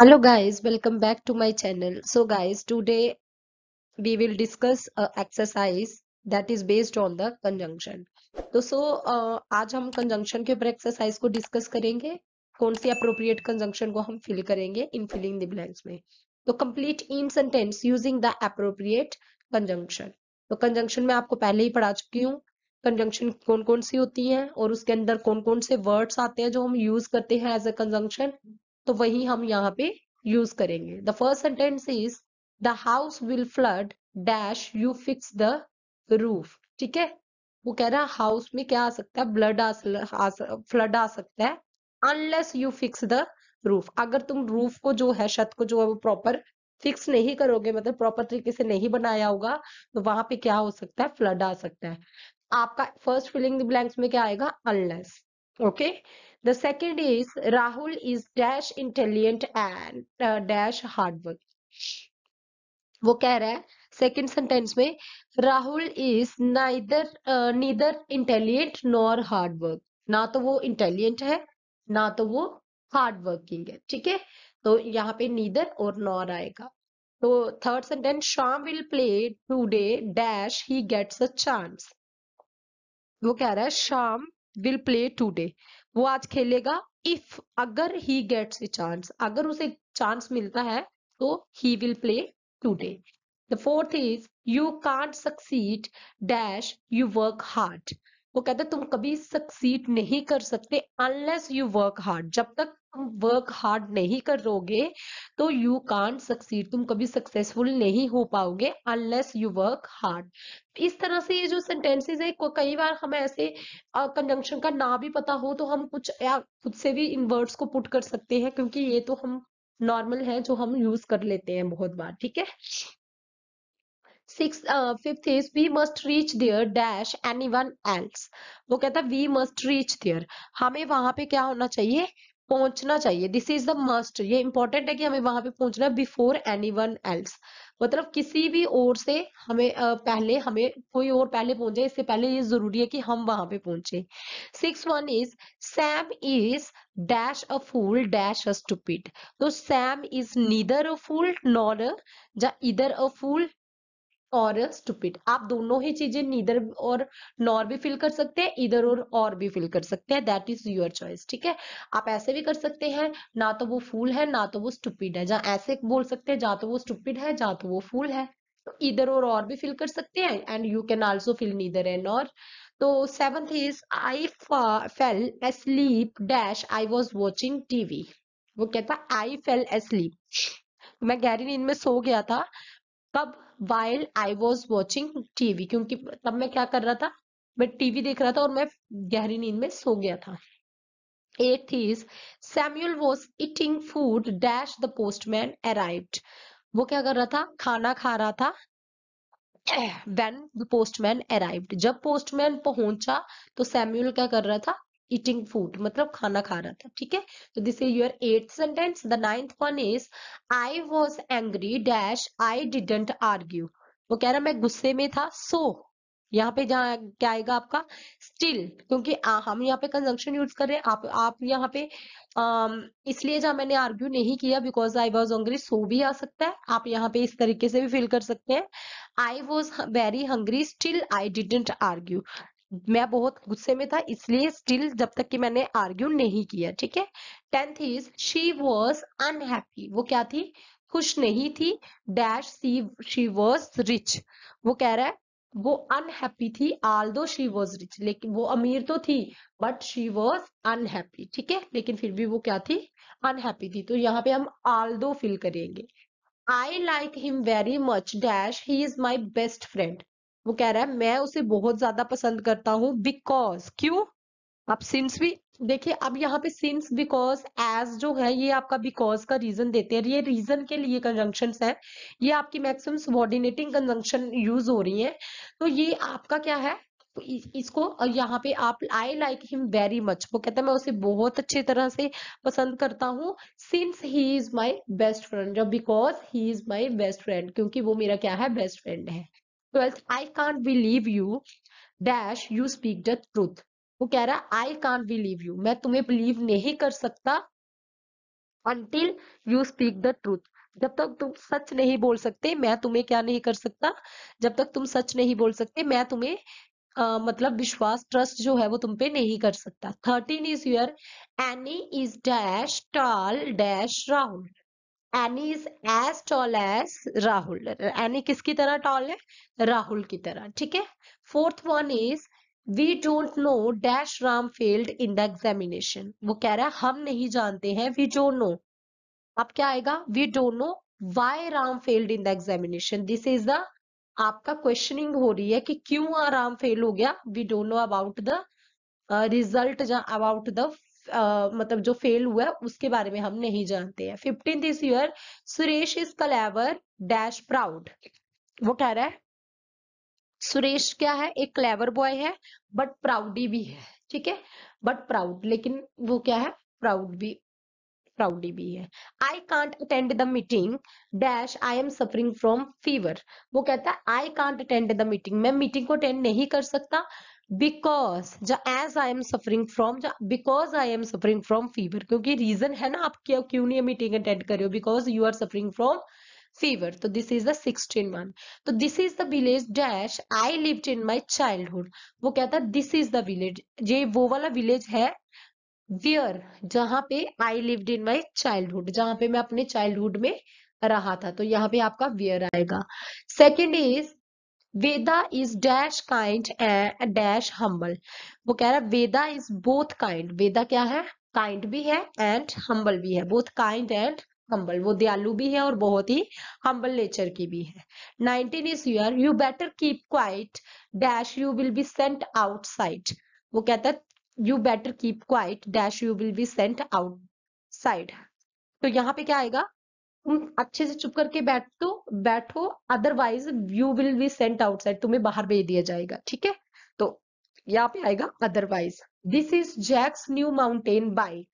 hello guys welcome back to my channel so guys today we will discuss uh, exercise that is based on the conjunction तो सो so, uh, आज हम conjunction के ऊपर exercise को discuss करेंगे कौन सी appropriate conjunction को हम फिल करेंगे इन फिलिंग द ब्लैंक्स में तो complete in sentence using the appropriate conjunction तो कंजंक्शन में आपको पहले ही पढ़ा चुकी हूँ कंजंक्शन कौन कौन सी होती हैं और उसके अंदर कौन कौन से वर्ड्स आते हैं जो हम यूज करते हैं एज अ कंजंक्शन तो वही हम यहाँ पे यूज करेंगे the first sentence is the house will flood dash you fix the roof ठीक है वो कह रहा है हाउस में क्या आ सकता है ब्लड आ, फ्लड आ सकता है unless you fix the roof अगर तुम रूफ को जो है छत को जो है वो प्रॉपर फिक्स नहीं करोगे मतलब प्रॉपर तरीके से नहीं बनाया होगा तो वहां पे क्या हो सकता है फ्लड आ सकता है आपका फर्स्ट फिलिंग ब्लैंक्स में क्या आएगा unless okay the second is rahul is dash intelligent and uh, dash hardworking वो कह रहा है सेकंड सेंटेंस में Rahul is neither neither intelligent nor hard work ना तो वो इंटेलिजेंट है ना तो वो हार्ड वर्किंग है ठीक है तो यहाँ पे नीदर और नॉर आएगा तो third sentence Sham will play today dash he gets a chance वो कह रहा है शाम विल प्ले टूडे वो आज खेलेगा इफ अगर ही गेट्स ए चांस अगर उसे चांस मिलता है तो he will play today the fourth is you can't succeed dash you work hard वो कहता है तुम कभी सक्सीड नहीं कर सकते अनलेस यू वर्क हार्ड जब तक तुम वर्क हार्ड नहीं करोगे तो यू कांट सक्सीड तुम कभी सक्सेसफुल नहीं हो पाओगे अनलेस यू वर्क हार्ड इस तरह से ये जो सेंटेंसेस है कई बार हमें ऐसे कंजंक्शन का ना भी पता हो तो हम कुछ या खुद से भी इन वर्ड्स को पुट कर सकते हैं क्योंकि ये तो हम नॉर्मल है जो हम यूज कर लेते हैं बहुत बार ठीक है six fifth is we must reach there dash anyone else वो कहता है वी मस्ट रीच देयर हमें वहां पे क्या होना चाहिए पहुंचना चाहिए दिस इज द मस्ट ये इंपॉर्टेंट है कि हमें वहां पे पहुंचना बिफोर एनी वन एल्स मतलब किसी भी ओर से हमें पहले हमें कोई और पहले पहुंचे इससे पहले ये जरूरी है कि हम वहां पे पहुंचे six one is Sam is dash a fool dash a stupid तो Sam is neither a fool nor either a फूल और स्टूपिड आप दोनों ही चीजें नीदर और नॉर भी फिल कर सकते हैं इधर और और भी फिल कर सकते हैं दैट इज योर चॉइस ठीक है आप ऐसे भी कर सकते हैं ना तो वो फूल है ना तो वो स्टूपिड है जहां ऐसे बोल सकते हैं जहां तो वो स्टूपिड है जहां तो वो फूल है तो इधर और और भी फिल कर सकते हैं and you can also fill neither and और तो seventh is I fell asleep dash I was watching TV वो कहता आई फेल एस्लीप मैं गहरी नींद में सो गया था कब while I was watching TV क्योंकि तब मैं क्या कर रहा था मैं टीवी देख रहा था और मैं गहरी नींद में सो गया था eight is Samuel was eating food dash the postman arrived वो क्या कर रहा था खाना खा रहा था वेन द पोस्टमैन अराइव्ड जब पोस्टमैन पहुंचा तो सैम्यूल क्या कर रहा था eating food मतलब खाना खा रहा था ठीक है तो this is your eight sentence the ninth one is I was angry dash I didn't argue वो कह रहा मैं गुस्से में था सो so, यहाँ पे जहाँ क्या आएगा आपका स्टिल क्योंकि आ, हम यहाँ पे कंजंक्शन यूज कर रहे हैं आप आप यहाँ पे um, इसलिए जहां मैंने आर्ग्यू नहीं किया because I was hungry so भी आ सकता है आप यहाँ पे इस तरीके से भी फील कर सकते हैं I was very hungry still I didn't argue मैं बहुत गुस्से में था इसलिए स्टिल जब तक कि मैंने आर्ग्यू नहीं किया ठीक है tenth is she was unhappy वो क्या थी खुश नहीं थी dash see she was rich वो कह रहा है वो अनहैप्पी थी आल दो शी वॉज रिच लेकिन वो अमीर तो थी बट शी वॉज अनहैप्पी ठीक है लेकिन फिर भी वो क्या थी अनहैप्पी थी तो यहाँ पे हम आल दो फिल करेंगे I like him very much dash he is my best friend वो कह रहा है मैं उसे बहुत ज्यादा पसंद करता हूँ बिकॉज क्यों आप सिंस भी देखिए अब यहाँ पे सिंस बिकॉज एज जो है ये आपका बिकॉज का रीजन देते हैं ये रीजन के लिए कंजंक्शन है ये आपकी मैक्सिमम सबॉर्डिनेटिंग कंजंक्शन यूज हो रही है तो ये आपका क्या है तो इसको यहाँ पे आप I like him very much वो कहते हैं मैं उसे बहुत अच्छी तरह से पसंद करता हूँ since he is my best friend because he is my best friend क्योंकि वो मेरा क्या है बेस्ट फ्रेंड है twelfth I can't believe you dash you speak the truth वो कह रहा है आई कांट बिलीव यू मैं तुम्हें बिलीव नहीं कर सकता until you speak the truth जब तक तुम सच नहीं बोल सकते मैं तुम्हें क्या नहीं कर सकता जब तक तुम सच नहीं बोल सकते मैं तुम्हें आ, मतलब विश्वास ट्रस्ट जो है वो तुम पे नहीं कर सकता thirteen is your Annie is dash tall dash round Annie is as tall as Rahul Annie किसकी तरह टॉल है राहुल की तरह ठीक है fourth one is we don't know dash Ram failed in the examination वो कह रहा है हम नहीं जानते हैं वी डोंट नो अब क्या आएगा we don't know why Ram failed in the examination this is the आपका क्वेश्चनिंग हो रही है कि क्यों राम फेल हो गया we don't know about the result about the मतलब जो फेल हुआ है उसके बारे में हम नहीं जानते हैं fifteen is your Suresh is clever dash proud वो कह रहा है सुरेश क्या है एक क्लेवर बॉय है बट प्राउडी भी है ठीक है बट प्राउड लेकिन वो क्या है प्राउड भी प्राउडी भी है I can't attend the meeting dash I am suffering from fever वो कहता है I can't attend the meeting मैं मीटिंग को अटेंड नहीं कर सकता because as I am suffering from because I am suffering from fever क्योंकि रीजन है ना आप क्या क्यों नहीं मीटिंग अटेंड कर रहे हो because you are suffering from fever तो दिस इज दिक्सटीन वन तो this is the village dash I live in my childhood वो कहता है दिस इज द विलेज ये वो वाला विलेज है वियर जहां पे I live in my childhood जहां पे मैं अपने चाइल्ड हुड में रहा था तो यहाँ पे आपका वियर आएगा second is Veda is dash kind and dash humble वो कह रहा है Veda is both kind Veda क्या है काइंड भी है एंड हम्बल भी है बोथ काइंड एंड हम्बल वो दयालु भी है और बहुत ही हम्बल नेचर की भी है nineteen is your you better keep quiet dash you will be sent outside वो कहता है you better keep quiet dash you will be sent outside तो यहाँ पे क्या आएगा तुम अच्छे से चुप करके बैठो बैठो otherwise you will be sent outside तुम्हें बाहर भेज दिया जाएगा ठीक है तो यहाँ पे आएगा otherwise this is Jack's new mountain bike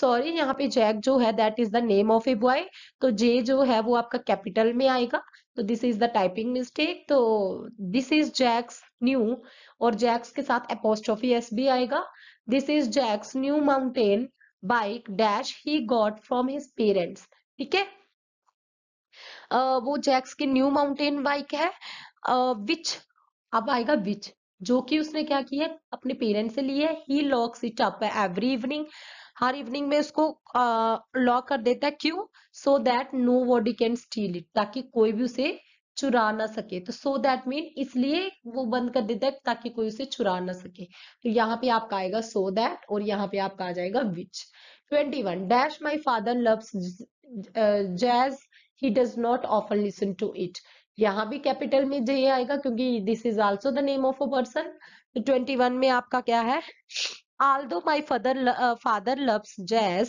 sorry यहाँ पे जैक जो है that is the name of a boy तो जे जो है वो आपका कैपिटल में आएगा तो this is the typing mistake तो दिस इज जैक्स न्यू और जैक्स के साथ एपोस्ट्रॉफी एस भी आएगा this is Jack's new mountain bike dash he got from his parents ठीक है वो जैक्स की न्यू माउंटेन बाइक है विच अब आएगा विच जो कि उसने क्या किया अपने पेरेंट्स से लिया he lock it up every evening हर इवनिंग में उसको लॉक कर देता है क्यों so that nobody can steal it ताकि कोई भी उसे चुरा ना सके तो सो दैट मीन इसलिए वो बंद कर देता है ताकि कोई उसे चुरा ना सके तो यहाँ पे आपका आएगा सो so दैट और यहाँ पे आपका आ जाएगा which twenty one dash my father loves jazz he does not often listen to it यहाँ भी कैपिटल में जे आएगा क्योंकि this is also the name of a person twenty one में आपका क्या है although my father uh, father loves jazz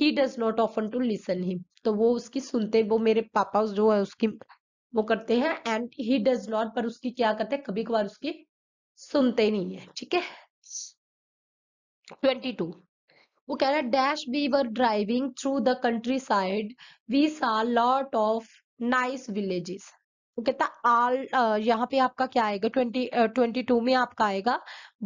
he does not often to listen him तो वो उसकी सुनते वो मेरे पापा जो है उसकी वो करते हैं एंड ही डज नॉट पर उसकी क्या करते हैं कभी कभार उसकी सुनते नहीं है ठीक है ट्वेंटी टू वो कह रहा है dash we were driving through the countryside we saw lot of nice villages वो कहता आल यहाँ पे आपका क्या आएगा ट्वेंटी ट्वेंटी टू में आपका आएगा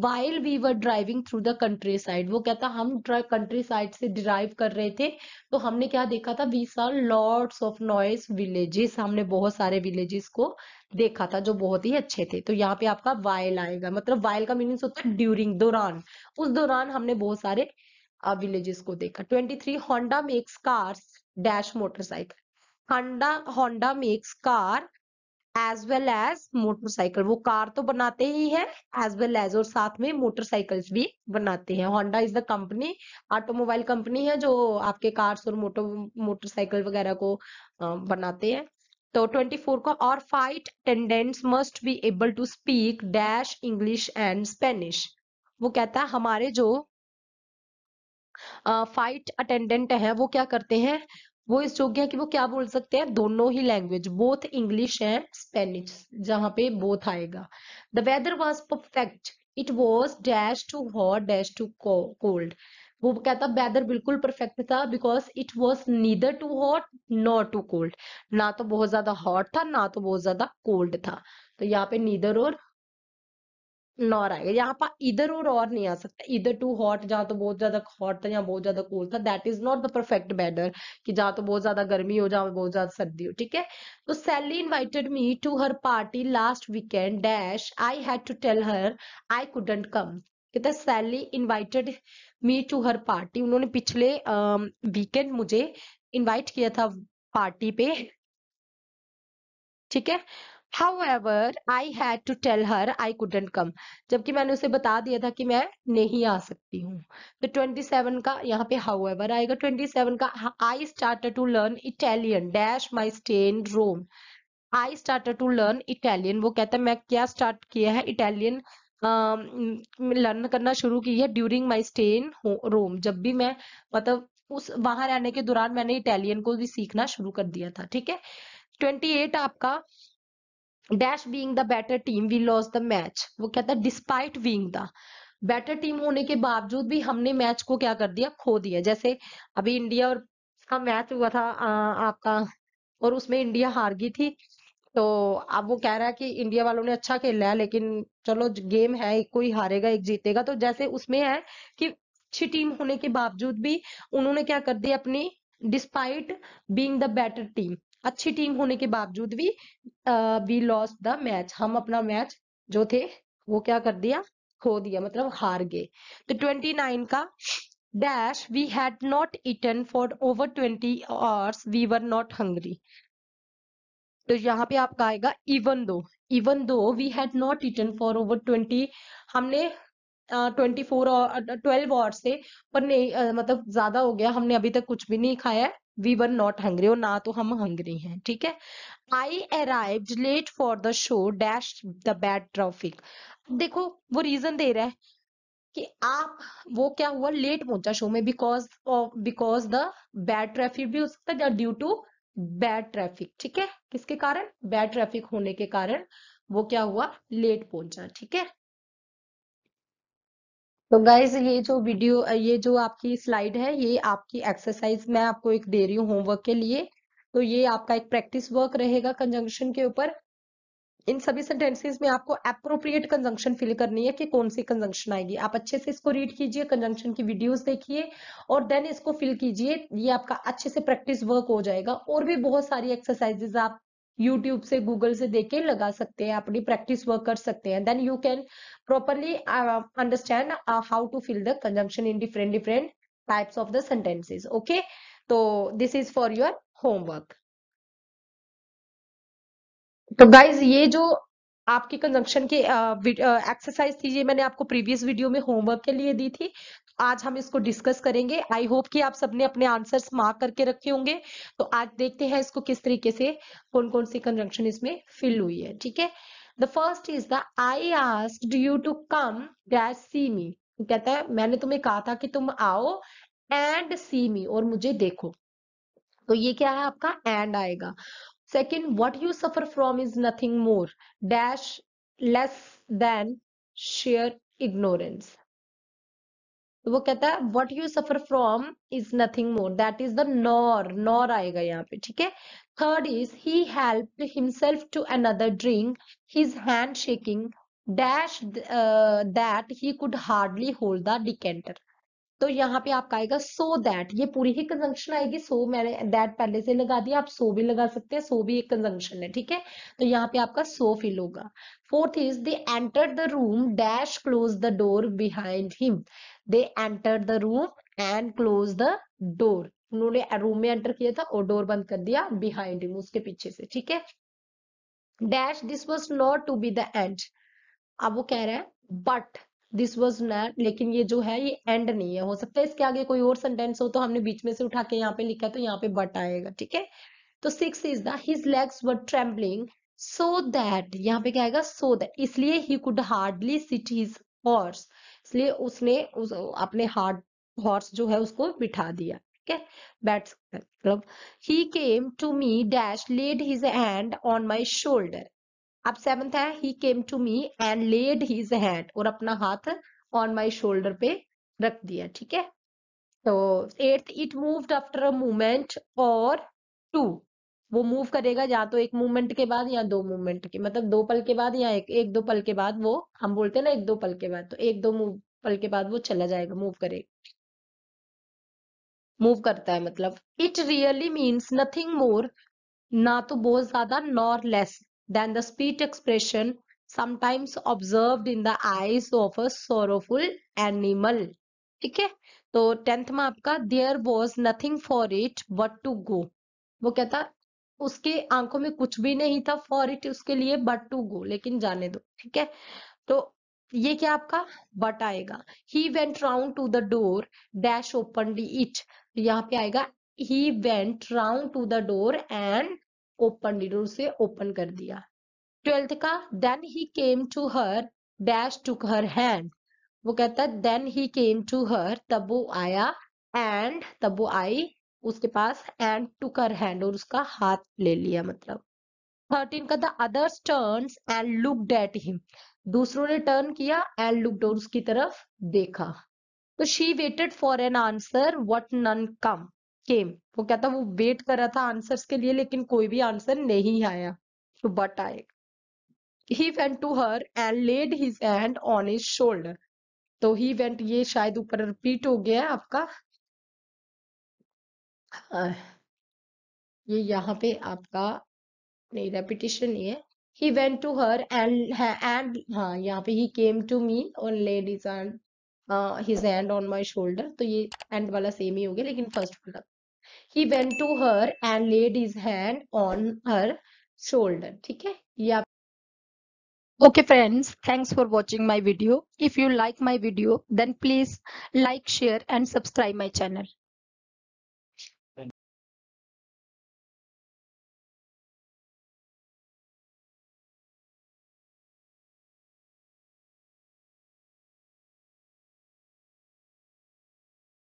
while we were driving through the countryside वो कहता हम कंट्री साइड से ड्राइव कर रहे थे तो हमने क्या देखा था we saw Lord's of noise villages हमने बहुत सारे विलेजेस को देखा था जो बहुत ही अच्छे थे तो यहाँ पे आपका वाइल आएगा मतलब वाइल का मीनिंग होता है ड्यूरिंग दौरान उस दौरान हमने बहुत सारे विलेजेस को देखा 23 Honda makes cars dash motorcycle Honda Honda makes car as well as motorcycle वो कार तो बनाते ही है एज वेल एज और साथ में मोटरसाइकिल्स भी बनाते हैं Honda is the company automobile company है जो आपके कार्स और मोटो मोटरसाइकिल वगैरह को बनाते हैं तो 24 को और flight attendants must be able to speak dash English and Spanish वो कहता है हमारे जो फाइट अटेंडेंट है वो क्या करते हैं वो इस योग्य है कि वो क्या बोल सकते हैं दोनों ही language both English and Spanish जहां पे बोथ आएगा the weather was perfect it was dash too hot dash too cold वो कहता वेदर बिल्कुल परफेक्ट था because it was neither too hot not too cold ना तो बहुत ज्यादा हॉट था ना तो बहुत ज्यादा कोल्ड था तो यहाँ पे नीदर और नॉर आएगा यहाँ पर इधर और और नहीं आ सकता इधर टू हॉट जहाँ तो बहुत ज्यादा हॉट था या बहुत ज्यादा कोल्ड था that is not the perfect weather कि जहाँ तो बहुत ज्यादा गर्मी हो जहाँ बहुत ज्यादा सर्दी हो ठीक है तो Sally invited me to her party last weekend dash I had to tell her I couldn't come कहते हैं Sally invited me to her party उन्होंने पिछले वीकेंड मुझे इन्वाइट किया था पार्टी पे ठीक है However, I had to tell her I couldn't come. जबकि मैंने उसे बता दिया था कि मैं नहीं आ सकती हूँ तो 27 का यहाँ पे हाउएवर आएगा 27 का I start to learn Italian dash my stay in Rome I start to learn Italian वो कहता है मैं क्या स्टार्ट किया है इटालियन लर्न uh, करना शुरू की है ड्यूरिंग माई स्टे इन रोम जब भी मैं मतलब उस वहां रहने के दौरान मैंने इटालियन को भी सीखना शुरू कर दिया था ठीक है 28 आपका dash being the better team we lost the match वो कहता है despite being the better team होने के बावजूद भी हमने मैच को क्या कर दिया खो दिया जैसे अभी इंडिया और का मैच हुआ था आ, आपका और उसमें इंडिया हार गई थी तो अब वो कह रहा है कि इंडिया वालों ने अच्छा खेला है लेकिन चलो गेम है कोई हारेगा एक जीतेगा तो जैसे उसमें है कि अच्छी टीम होने के बावजूद भी उन्होंने क्या कर दिया अपनी despite being the better team अच्छी टीम होने के बावजूद भी वी लॉस द मैच हम अपना मैच जो थे वो क्या कर दिया खो दिया मतलब हार गए तो ट्वेंटी नाइन का dash we had not eaten for over twenty hours we were not hungry तो यहाँ पे आपका आएगा even though even though we had not eaten for over twenty हमने ट्वेंटी फोर ट्वेल्व आवर्स से पर नहीं uh, मतलब ज्यादा हो गया हमने अभी तक कुछ भी नहीं खाया है वी वर नॉट हंग्री और ना तो हम हंग्री हैं ठीक है I arrive late for the show dash the bad traffic देखो वो रीजन दे रहा है कि आप वो क्या हुआ लेट पहुंचा शो में because because the bad traffic भी हो सकता है ड्यू टू बैड ट्रैफिक ठीक है किसके कारण बैड ट्रैफिक होने के कारण वो क्या हुआ लेट पहुंचा ठीक है तो गाइज ये जो वीडियो ये जो आपकी स्लाइड है ये आपकी एक्सरसाइज मैं आपको एक दे रही हूँ होमवर्क के लिए तो ये आपका एक प्रैक्टिस वर्क रहेगा कंजंक्शन के ऊपर इन सभी सेंटेंसेस में आपको अप्रोप्रिएट कंजंक्शन फिल करनी है कि कौन सी कंजंक्शन आएगी आप अच्छे से इसको रीड कीजिए कंजंक्शन की वीडियोस देखिए और देन इसको फिल कीजिए ये आपका अच्छे से प्रैक्टिस वर्क हो जाएगा और भी बहुत सारी एक्सरसाइजेस आप यूट्यूब से गूगल से के लगा सकते हैं अपनी प्रैक्टिस वर्क कर सकते हैं then you can properly understand how to fill the conjunction in different different types of the sentences okay तो this is for your homework तो गाइज ये जो आपकी कंजम्पशन की एक्सरसाइज थी ये मैंने आपको प्रीवियस वीडियो में होमवर्क के लिए दी थी आज हम इसको डिस्कस करेंगे आई होप कि आप सबने अपने आंसर्स मार्क करके रखे होंगे तो आज देखते हैं इसको किस तरीके से कौन कौन सी कंजंक्शन इसमें फिल हुई है ठीक है the first is the I asked you to come dash see me कहता है मैंने तुम्हें कहा था कि तुम आओ एंड सी मी और मुझे देखो तो ये क्या है आपका एंड आएगा second what you suffer from is nothing more dash less than sheer ignorance तो वो कहता है what you suffer from is nothing more that is the nor nor आएगा यहाँ पे ठीक है third is he help himself to another drink his hand shaking dash that he could hardly hold the decanter तो यहाँ पे आपका आएगा सो दैट ये पूरी ही कंजंक्शन आएगी सो मैंने दैट पहले से लगा दिया आप सो भी लगा सकते हैं सो भी एक कंजंक्शन है ठीक है तो यहाँ पे आपका सो फील होगा fourth is they enter the room dash close the door behind him they enter the room and close the door उन्होंने रूम में एंटर किया था और डोर बंद कर दिया बिहाइंड हिम उसके पीछे से ठीक है dash this was not to be the end अब वो कह रहे हैं बट दिस वॉज नॉट लेकिन ये जो है ये एंड नहीं है हो सकता है इसके आगे कोई और सेंटेंस हो तो हमने बीच में से उठा के यहाँ पे लिखा तो यहाँ पे बट आएगा ठीक है तो six is the his legs were so that यहाँ पे क्या आएगा सो दैट इसलिए he could hardly sit his horse इसलिए उसने उस, अपने हार्ड हॉर्स जो है उसको बिठा दिया ठीक है बैठ मतलब he came to me dash laid his hand on my shoulder अब सेवंथ है he came to me and laid his hand और अपना हाथ ऑन माई शोल्डर पे रख दिया ठीक है तो eighth it moved after a movement और टू वो मूव करेगा या तो एक मूवमेंट के बाद या दो मूवमेंट के मतलब दो पल के बाद या एक एक दो पल के बाद वो हम बोलते हैं ना एक दो पल के बाद तो एक दो मूव पल के बाद वो चला जाएगा मूव करेगा मूव करता है मतलब it really means nothing more ना तो बहुत ज्यादा nor less than the speech expression sometimes observed in the eyes of a sorrowful animal. ठीक है तो टेंथ में आपका there was nothing for it but to go वो कहता उसके आंखों में कुछ भी नहीं था फॉर इट उसके लिए बट टू गो लेकिन जाने दो ठीक है तो ये क्या आपका बट आएगा he went round to the door dash open it यहाँ पे आएगा he went round to the door and open door से ओपन कर दिया ट्वेल्थ का then he came to her dash to her hand वो कहता है देन ही केम टू हर तब वो आया एंड तब वो आई उसके पास एंड टू कर हैंड और उसका हाथ ले लिया मतलब थर्टीन का the others turn and look at him दूसरों ने टर्न किया एंड लुक डोर उसकी तरफ देखा तो she waited for an answer but none come came वो क्या था वो वेट कर रहा था आंसर्स के लिए लेकिन कोई भी आंसर नहीं आया तो बट आएगा he went to her and laid his hand on his shoulder तो ही वेंट ये शायद ऊपर रिपीट हो गया है आपका हाँ। ये यहाँ पे आपका नहीं रेपिटेशन नहीं है He went to her and and हाँ यहाँ पे ही केम टू मी और hand uh, his hand on my shoulder तो ये end वाला same ही हो गया लेकिन first वाला He went to her and laid his hand on her shoulder. ठीक है या okay friends thanks for watching my video if you like my video then please like share and subscribe my channel